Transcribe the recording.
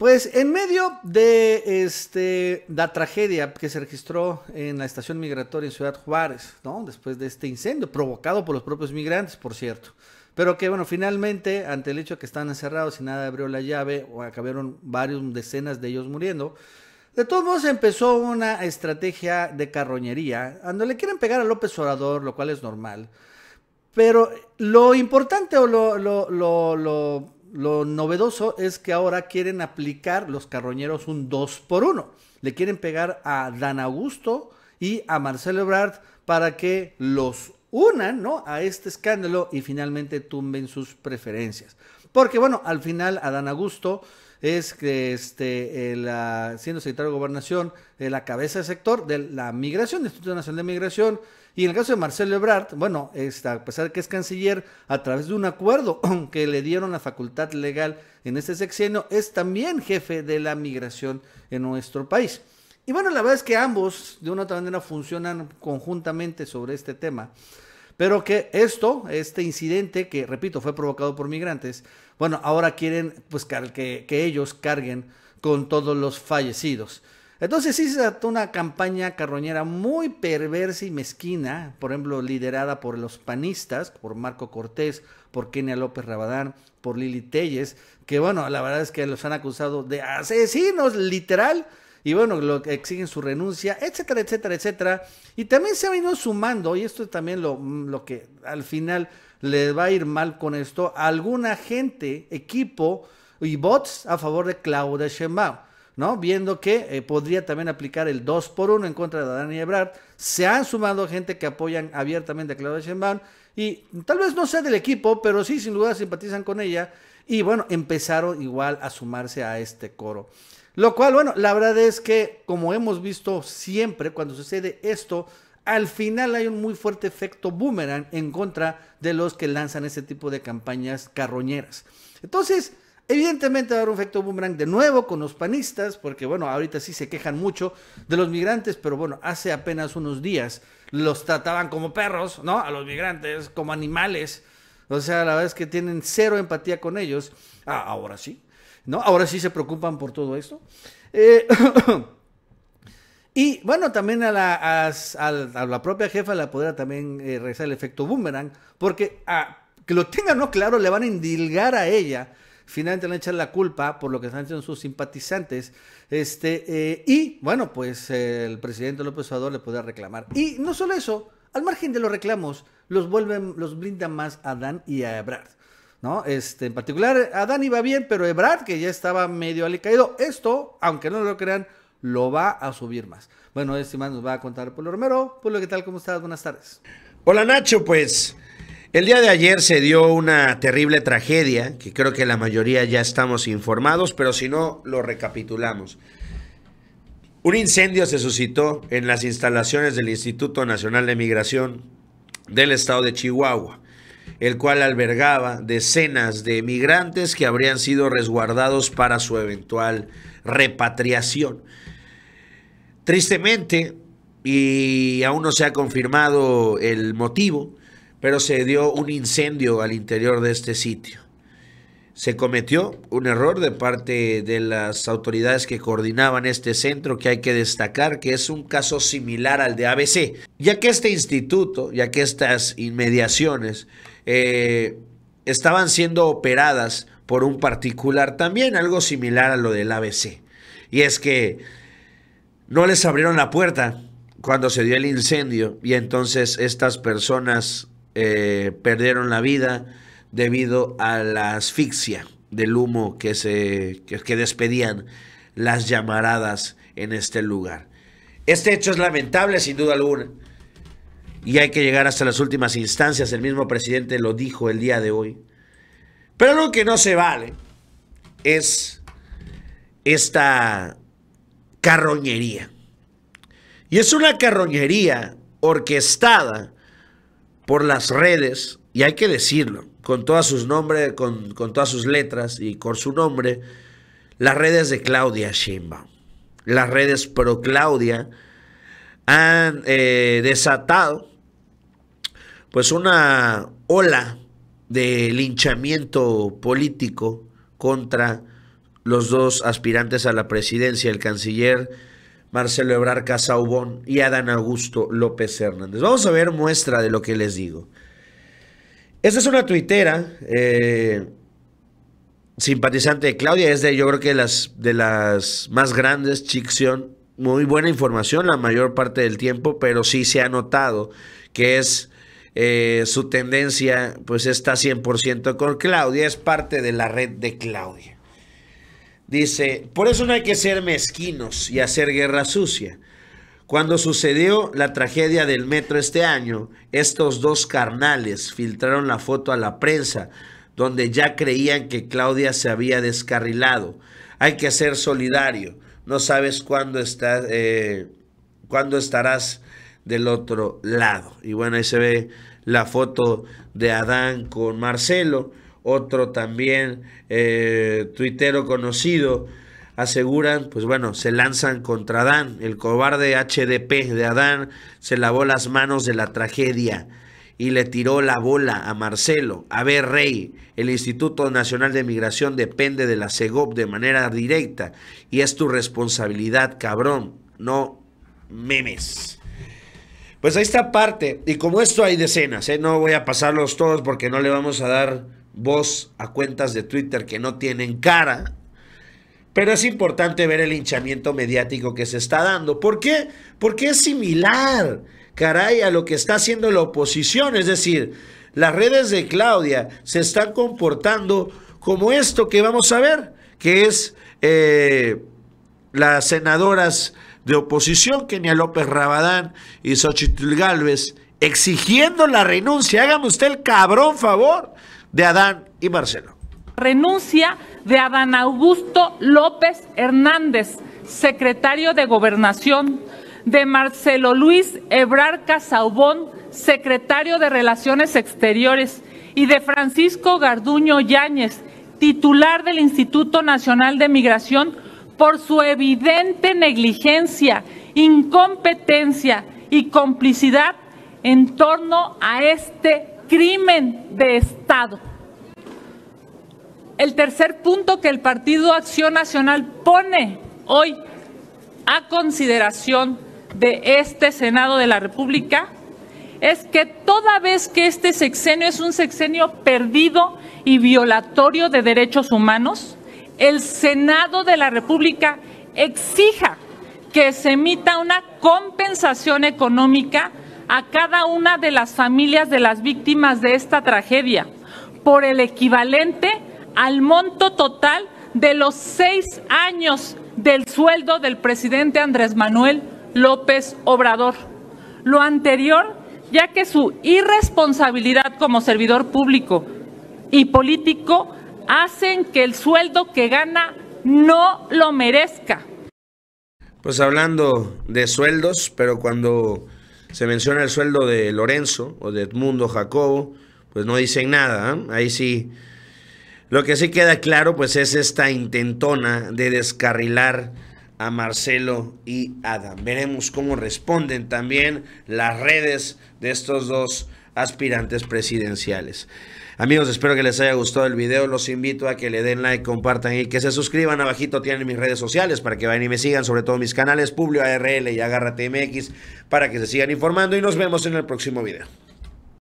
Pues en medio de este, la tragedia que se registró en la estación migratoria en Ciudad Juárez, ¿no? después de este incendio provocado por los propios migrantes, por cierto. Pero que bueno, finalmente, ante el hecho de que están encerrados y nada abrió la llave, o acabaron varias decenas de ellos muriendo, de todos modos empezó una estrategia de carroñería, donde le quieren pegar a López Obrador, lo cual es normal. Pero lo importante o lo, lo, lo lo novedoso es que ahora quieren aplicar los carroñeros un 2 por 1. Le quieren pegar a Dan Augusto y a Marcelo Ebrard para que los unan ¿no? a este escándalo y finalmente tumben sus preferencias. Porque bueno, al final a Dan Augusto es que este, eh, siendo secretario de Gobernación, eh, la cabeza de sector de la migración, del Instituto Nacional de Migración. Y en el caso de Marcelo Ebrard, bueno, este, a pesar de que es canciller, a través de un acuerdo que le dieron la facultad legal en este sexenio, es también jefe de la migración en nuestro país. Y bueno, la verdad es que ambos, de una u otra manera, funcionan conjuntamente sobre este tema. Pero que esto, este incidente que, repito, fue provocado por migrantes, bueno, ahora quieren pues, que, ellos carguen con todos los fallecidos. Entonces sí se una campaña carroñera muy perversa y mezquina, por ejemplo, liderada por los panistas, por Marco Cortés, por Kenia López Rabadán, por Lili Telles, que bueno, la verdad es que los han acusado de asesinos, literal, y bueno, lo que exigen su renuncia, etcétera, etcétera, etcétera. Y también se ha venido sumando, y esto es también lo, mm, lo que al final le va a ir mal con esto, alguna gente, equipo y bots a favor de Claudia Sheinbaum. ¿no? Viendo que eh, podría también aplicar el 2 por 1 en contra de Dani Ebrard. Se han sumado gente que apoyan abiertamente a Claudia Sheinbaum y tal vez no sea del equipo, pero sí sin duda simpatizan con ella y bueno, empezaron igual a sumarse a este coro. Lo cual, bueno, la verdad es que como hemos visto siempre cuando sucede esto, al final hay un muy fuerte efecto boomerang en contra de los que lanzan ese tipo de campañas carroñeras. Entonces, Evidentemente va a haber un efecto boomerang de nuevo con los panistas, porque bueno, ahorita sí se quejan mucho de los migrantes, pero bueno, hace apenas unos días los trataban como perros, ¿no? A los migrantes, como animales. O sea, la verdad es que tienen cero empatía con ellos. Ah, ahora sí. ¿no? Ahora sí se preocupan por todo esto. Eh, y bueno, también a la, a, la, propia jefa la podrá también eh, realizar el efecto boomerang, porque a, que lo tengan no claro, le van a indilgar a ella, finalmente le van a echar la culpa por lo que están haciendo sus simpatizantes, este, eh, y bueno, pues el presidente López Obrador le podrá reclamar. Y no solo eso, al margen de los reclamos, los vuelven, los blindan más a Dan y a Ebrard. ¿no? Este, en particular, Adán iba bien, pero Ebrard, que ya estaba medio alicaído, esto, aunque no lo crean, lo va a subir más. Bueno, este más nos va a contar Pablo Romero. Pablo ¿qué tal? ¿Cómo estás? Buenas tardes. Hola Nacho, pues el día de ayer se dio una terrible tragedia, que creo que la mayoría ya estamos informados, pero si no, lo recapitulamos. Un incendio se suscitó en las instalaciones del Instituto Nacional de Migración del Estado de Chihuahua el cual albergaba decenas de migrantes que habrían sido resguardados para su eventual repatriación. Tristemente, y aún no se ha confirmado el motivo, pero se dio un incendio al interior de este sitio se cometió un error de parte de las autoridades que coordinaban este centro que hay que destacar que es un caso similar al de ABC, ya que este instituto, ya que estas inmediaciones eh, estaban siendo operadas por un particular también, algo similar a lo del ABC. Y es que no les abrieron la puerta cuando se dio el incendio y entonces estas personas eh, perdieron la vida debido a la asfixia del humo que, se, despedían las llamaradas en este lugar. Este hecho es lamentable sin duda alguna y hay que llegar hasta las últimas instancias, el mismo presidente lo dijo el día de hoy. Pero lo que no se vale es esta carroñería. Y es una carroñería orquestada por las redes, y hay que decirlo, con todas sus nombres, con, todas sus letras y con su nombre, las redes de Claudia Shimba. las redes pro Claudia, han eh, desatado pues una ola de linchamiento político contra los dos aspirantes a la presidencia, el canciller Marcelo Ebrard Casaubón y Adán Augusto López Hernández. Vamos a ver muestra de lo que les digo. Esa es una tuitera eh, simpatizante de Claudia, es de yo creo que las, de las más grandes, Chicción, Muy buena información la mayor parte del tiempo, pero sí se ha notado que es eh, su tendencia, pues está 100% con Claudia, es parte de la red de Claudia. Dice, por eso no hay que ser mezquinos y hacer guerra sucia. Cuando sucedió la tragedia del metro este año, estos dos carnales filtraron la foto a la prensa, donde ya creían que Claudia se había descarrilado. Hay que ser solidario. No sabes cuándo, estás, eh, cuándo estarás del otro lado. Y bueno, ahí se ve la foto de Adán con Marcelo, otro también eh, tuitero conocido aseguran, pues bueno, se lanzan contra Adán. El cobarde HDP de Adán se lavó las manos de la tragedia y le tiró la bola a Marcelo. A ver, Rey, el Instituto Nacional de Migración depende de la CEGOP de manera directa y es tu responsabilidad, cabrón. No memes. Pues ahí está parte, y como esto hay decenas, ¿eh? no voy a pasarlos todos porque no le vamos a dar voz a cuentas de Twitter que no tienen cara, pero es importante ver el hinchamiento mediático que se está dando. ¿Por qué? Porque es similar, caray, a lo que está haciendo la oposición. Es decir, las redes de Claudia se están comportando como esto que vamos a ver, que es eh, las senadoras de oposición, Kenia López Rabadán y Xochitl Galvez, exigiendo la renuncia. Hágame usted el cabrón favor de Adán y Marcelo renuncia de Adán Augusto López Hernández, secretario de Gobernación, de Marcelo Luis Ebrarca Casaubón, secretario de Relaciones Exteriores, y de Francisco Garduño Yáñez, titular del Instituto Nacional de Migración, por su evidente negligencia, incompetencia y complicidad en torno a este crimen de Estado. El tercer punto que el Partido Acción Nacional pone hoy a consideración de este Senado de la República es que toda vez que este sexenio es un sexenio perdido y violatorio de derechos humanos, el Senado de la República exija que se emita una compensación económica a cada una de las familias de las víctimas de esta tragedia por el equivalente al monto total de los seis años del sueldo del presidente Andrés Manuel López Obrador. Lo anterior, ya que su irresponsabilidad como servidor público y político hacen que el sueldo que gana no lo merezca. Pues hablando de sueldos, pero cuando se menciona el sueldo de Lorenzo o de Edmundo Jacobo, pues no dicen nada. ¿eh? Ahí sí lo que sí queda claro, pues es esta intentona de descarrilar a Marcelo y Adam. Veremos cómo responden también las redes de estos dos aspirantes presidenciales. Amigos, espero que les haya gustado el video. Los invito a que le den like, compartan y que se suscriban. Abajito tienen mis redes sociales para que vayan y me sigan, sobre todo mis canales Publio ARL y Agárrate MX, para que se sigan informando y nos vemos en el próximo video.